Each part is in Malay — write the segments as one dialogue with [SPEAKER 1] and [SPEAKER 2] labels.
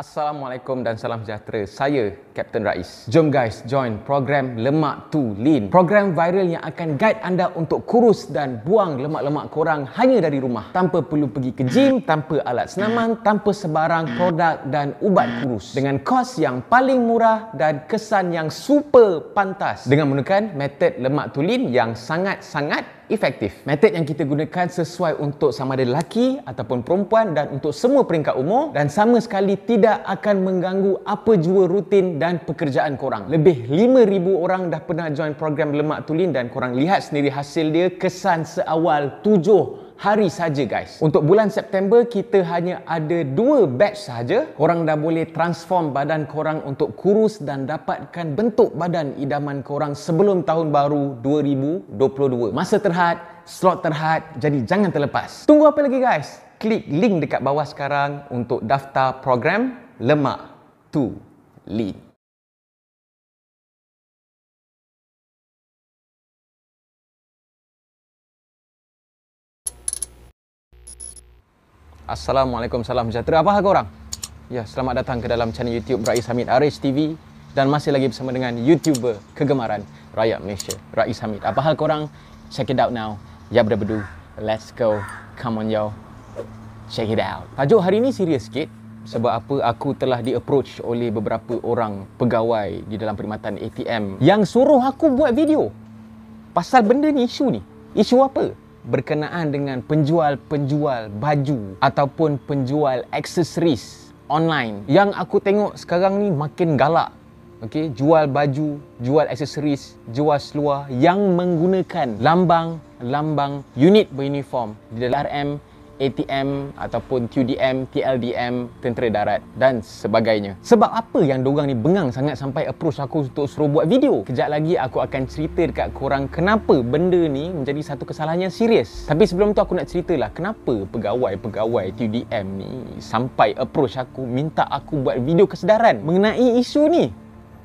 [SPEAKER 1] Assalamualaikum dan salam sejahtera. Saya Captain Rais. Jom guys, join program Lemak Tu Lean. Program viral yang akan guide anda untuk kurus dan buang lemak-lemak korang hanya dari rumah. Tanpa perlu pergi ke gym, tanpa alat senaman, tanpa sebarang produk dan ubat kurus. Dengan kos yang paling murah dan kesan yang super pantas. Dengan menggunakan metod Lemak Tu Lean yang sangat-sangat efektif. Metode yang kita gunakan sesuai untuk sama ada lelaki ataupun perempuan dan untuk semua peringkat umur dan sama sekali tidak akan mengganggu apa jua rutin dan pekerjaan korang. Lebih 5,000 orang dah pernah join program Lemak Tulin dan korang lihat sendiri hasil dia kesan seawal 7 hari saja guys. Untuk bulan September kita hanya ada 2 batch saja. Korang dah boleh transform badan korang untuk kurus dan dapatkan bentuk badan idaman korang sebelum tahun baru 2022. Masa terhad, slot terhad, jadi jangan terlepas. Tunggu apa lagi guys? Klik link dekat bawah sekarang untuk daftar program Lemak 2 Lean. Assalamualaikum salam sejahtera. Apa hal korang? Ya, selamat datang ke dalam channel YouTube Raiz Hamid Arish TV dan masih lagi bersama dengan YouTuber kegemaran rakyat Malaysia, Raiz Hamid. Apa hal korang? Check it out now. Ya berdebu. Let's go. Come on yo. Check it out. Tajuk hari ini serius sikit sebab apa aku telah di approach oleh beberapa orang pegawai di dalam perkhidmatan ATM yang suruh aku buat video pasal benda ni isu ni. Isu apa? berkenaan dengan penjual-penjual baju ataupun penjual aksesoris online yang aku tengok sekarang ni makin galak okay jual baju jual aksesoris jual seluar yang menggunakan lambang lambang unit beruniform di dalam RM ATM ataupun QDM, TLDM, tentera darat dan sebagainya. Sebab apa yang diorang ni bengang sangat sampai approach aku untuk suruh buat video? Kejap lagi aku akan cerita dekat korang kenapa benda ni menjadi satu kesalahan yang serius. Tapi sebelum tu aku nak ceritalah kenapa pegawai-pegawai TDM ni sampai approach aku minta aku buat video kesedaran mengenai isu ni.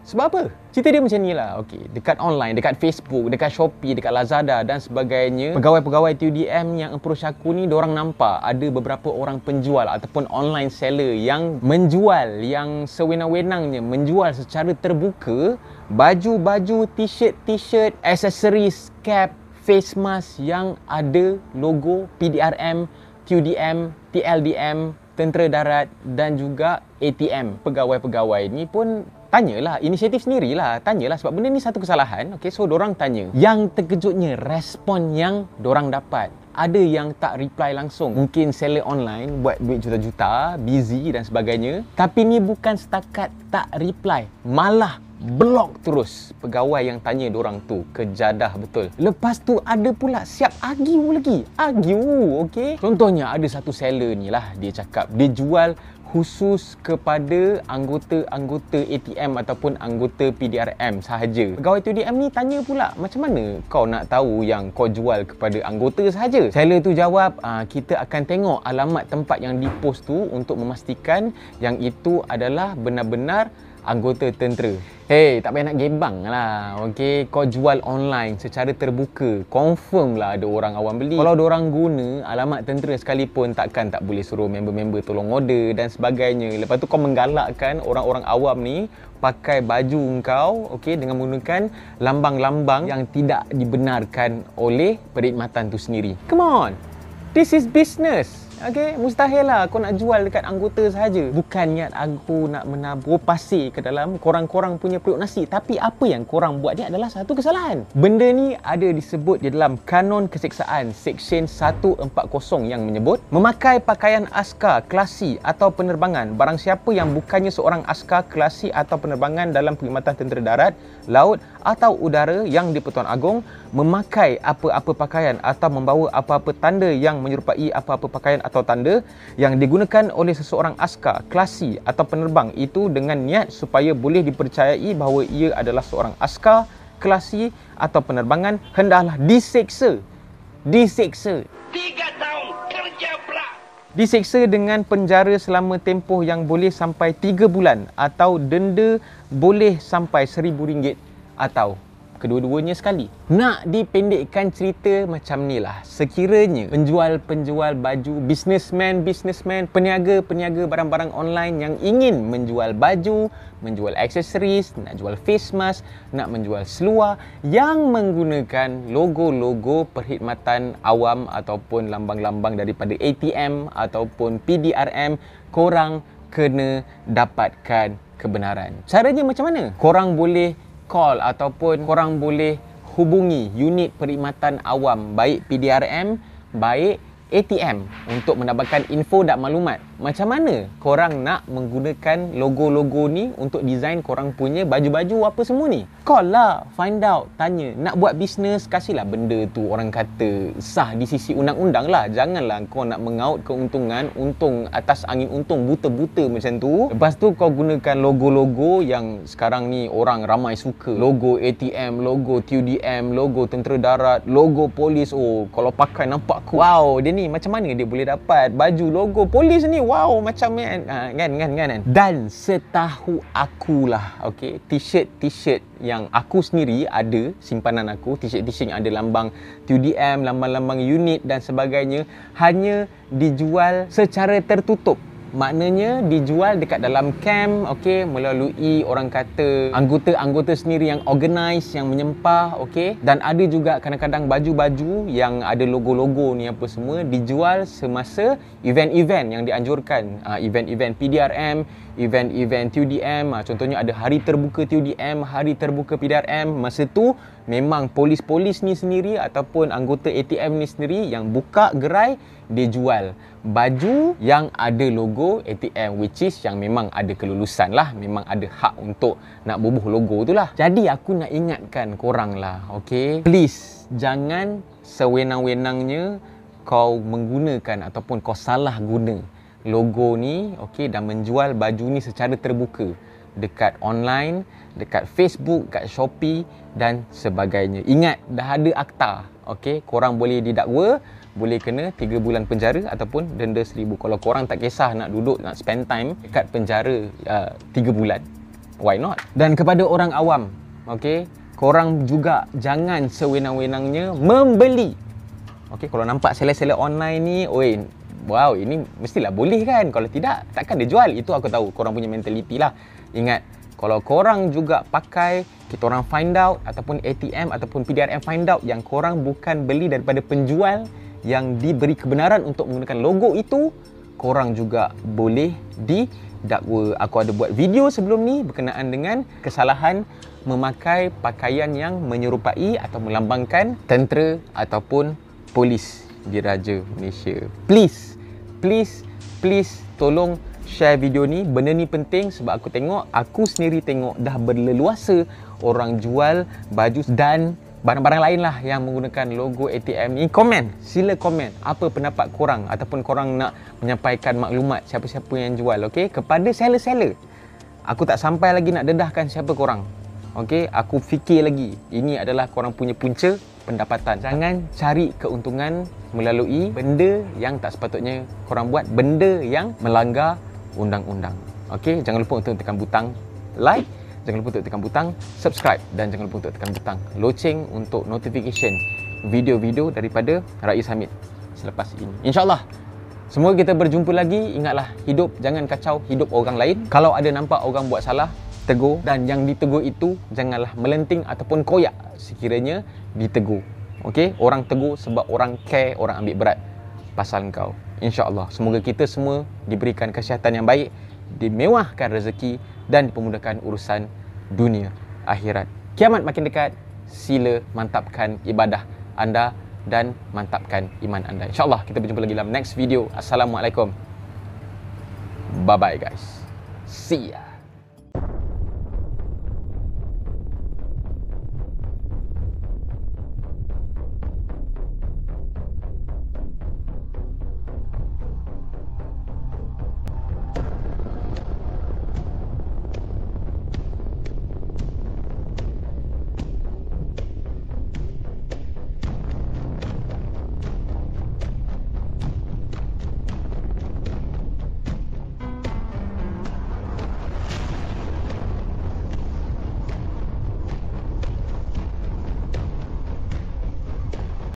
[SPEAKER 1] Sebab apa? Cerita dia macam ni lah. Okay. Dekat online, dekat Facebook, dekat Shopee, dekat Lazada dan sebagainya. Pegawai-pegawai TUDM yang approach aku ni, orang nampak ada beberapa orang penjual ataupun online seller yang menjual, yang sewenang-wenangnya menjual secara terbuka baju-baju, t-shirt, t-shirt, accessories, cap, face mask yang ada logo PDRM, TUDM, TLDM, Tentera Darat dan juga ATM. Pegawai-pegawai ni pun tanyalah inisiatif sendirilah tanyalah sebab benda ni satu kesalahan okey so orang tanya yang terkejutnya respon yang orang dapat ada yang tak reply langsung mungkin seller online buat duit juta-juta busy dan sebagainya tapi ni bukan setakat tak reply malah blok terus pegawai yang tanya orang tu kejadah betul lepas tu ada pula siap argue lagi argue okey contohnya ada satu seller ni lah dia cakap dia jual khusus kepada anggota-anggota ATM ataupun anggota PDRM sahaja. Pegawai 2DM ni tanya pula macam mana kau nak tahu yang kau jual kepada anggota sahaja? Seller tu jawab, ah, kita akan tengok alamat tempat yang dipost tu untuk memastikan yang itu adalah benar-benar anggota tentera. Hey, tak payah nak gembang lah. Okay, kau jual online secara terbuka. Confirm lah ada orang awam beli. Kalau ada orang guna alamat tentera sekalipun, takkan tak boleh suruh member-member tolong order dan sebagainya. Lepas tu kau menggalakkan orang-orang awam ni pakai baju engkau okay, dengan menggunakan lambang-lambang yang tidak dibenarkan oleh perkhidmatan tu sendiri. Come on! This is business! Okay, mustahil lah Kau nak jual dekat anggota sahaja. Bukan niat aku nak menabur pasir ke dalam korang-korang punya periuk nasi. Tapi apa yang korang buat ni adalah satu kesalahan. Benda ni ada disebut di dalam Kanon Keseksaan Seksyen 140 yang menyebut Memakai pakaian askar, klasi atau penerbangan Barang siapa yang bukannya seorang askar, klasi atau penerbangan dalam perkhidmatan tentera darat, laut atau udara yang di-Pertuan Agong memakai apa-apa pakaian atau membawa apa-apa tanda yang menyerupai apa-apa pakaian atau tanda yang digunakan oleh seseorang askar, klasi atau penerbang itu dengan niat supaya boleh dipercayai bahawa ia adalah seorang askar, klasi atau penerbangan hendaklah diseksa. Diseksa. Tiga tahun kerja pula. Diseksa dengan penjara selama tempoh yang boleh sampai tiga bulan atau denda boleh sampai seribu ringgit atau kedua-duanya sekali. Nak dipendekkan cerita macam ni lah. Sekiranya penjual-penjual baju, businessman-businessman, peniaga-peniaga barang-barang online yang ingin menjual baju, menjual aksesoris, nak jual face mask, nak menjual seluar yang menggunakan logo-logo perkhidmatan awam ataupun lambang-lambang daripada ATM ataupun PDRM, korang kena dapatkan kebenaran. Caranya macam mana? Korang boleh call ataupun korang boleh hubungi unit perkhidmatan awam baik PDRM baik ATM untuk mendapatkan info dan maklumat macam mana korang nak menggunakan logo-logo ni untuk design korang punya baju-baju apa semua ni? Call lah, find out, tanya. Nak buat bisnes, kasihlah benda tu orang kata sah di sisi undang-undang lah. Janganlah kau nak mengaut keuntungan, untung atas angin untung, buta-buta macam tu. Lepas tu kau gunakan logo-logo yang sekarang ni orang ramai suka. Logo ATM, logo TUDM, logo tentera darat, logo polis. Oh, kalau pakai nampak cool. Wow, dia ni macam mana dia boleh dapat baju logo polis ni? wow macam kan? Ah, kan kan kan kan dan setahu aku lah okey t-shirt t-shirt yang aku sendiri ada simpanan aku t-shirt t-shirt yang ada lambang TDM lambang-lambang unit dan sebagainya hanya dijual secara tertutup maknanya dijual dekat dalam camp okay, melalui orang kata anggota-anggota sendiri yang organise yang menyempah okay, dan ada juga kadang-kadang baju-baju yang ada logo-logo ni apa semua dijual semasa event-event yang dianjurkan uh, event-event PDRM event-event TUDM uh, ah, contohnya ada hari terbuka TUDM hari terbuka PDRM masa tu memang polis-polis ni sendiri ataupun anggota ATM ni sendiri yang buka gerai dia jual baju yang ada logo ATM which is yang memang ada kelulusan lah memang ada hak untuk nak bubuh logo tu lah jadi aku nak ingatkan korang lah okay please jangan sewenang-wenangnya kau menggunakan ataupun kau salah guna logo ni okay dan menjual baju ni secara terbuka dekat online, dekat Facebook, dekat Shopee dan sebagainya. Ingat, dah ada akta. okay? korang boleh didakwa, boleh kena 3 bulan penjara ataupun denda 1000. Kalau korang tak kisah nak duduk, nak spend time dekat penjara uh, ya, 3 bulan. Why not? Dan kepada orang awam, okay? korang juga jangan sewenang-wenangnya membeli. okay? kalau nampak seller-seller online ni, oi, wow, ini mestilah boleh kan? Kalau tidak, takkan dia jual. Itu aku tahu korang punya mentaliti lah. Ingat, kalau korang juga pakai kita orang find out ataupun ATM ataupun PDRM find out yang korang bukan beli daripada penjual yang diberi kebenaran untuk menggunakan logo itu, korang juga boleh di. didakwa. Aku ada buat video sebelum ni berkenaan dengan kesalahan memakai pakaian yang menyerupai atau melambangkan tentera ataupun polis diraja Malaysia. Please, please, please tolong share video ni benda ni penting sebab aku tengok aku sendiri tengok dah berleluasa orang jual baju dan barang-barang lain lah yang menggunakan logo ATM ni komen sila komen apa pendapat korang ataupun korang nak menyampaikan maklumat siapa-siapa yang jual okay? kepada seller-seller aku tak sampai lagi nak dedahkan siapa korang okay? aku fikir lagi ini adalah korang punya punca pendapatan jangan cari keuntungan melalui benda yang tak sepatutnya korang buat benda yang melanggar undang-undang. Okey, jangan lupa untuk tekan butang like, jangan lupa untuk tekan butang subscribe dan jangan lupa untuk tekan butang loceng untuk notification video-video daripada Rai Summit selepas ini. Insyaallah, allah Semoga kita berjumpa lagi. Ingatlah, hidup jangan kacau hidup orang lain. Kalau ada nampak orang buat salah, tegur dan yang ditegur itu janganlah melenting ataupun koyak sekiranya ditegur. Okey, orang tegur sebab orang care, orang ambil berat pasal kau insyaAllah semoga kita semua diberikan kesihatan yang baik dimewahkan rezeki dan dipermudahkan urusan dunia akhirat kiamat makin dekat sila mantapkan ibadah anda dan mantapkan iman anda insyaAllah kita berjumpa lagi dalam next video Assalamualaikum bye bye guys see ya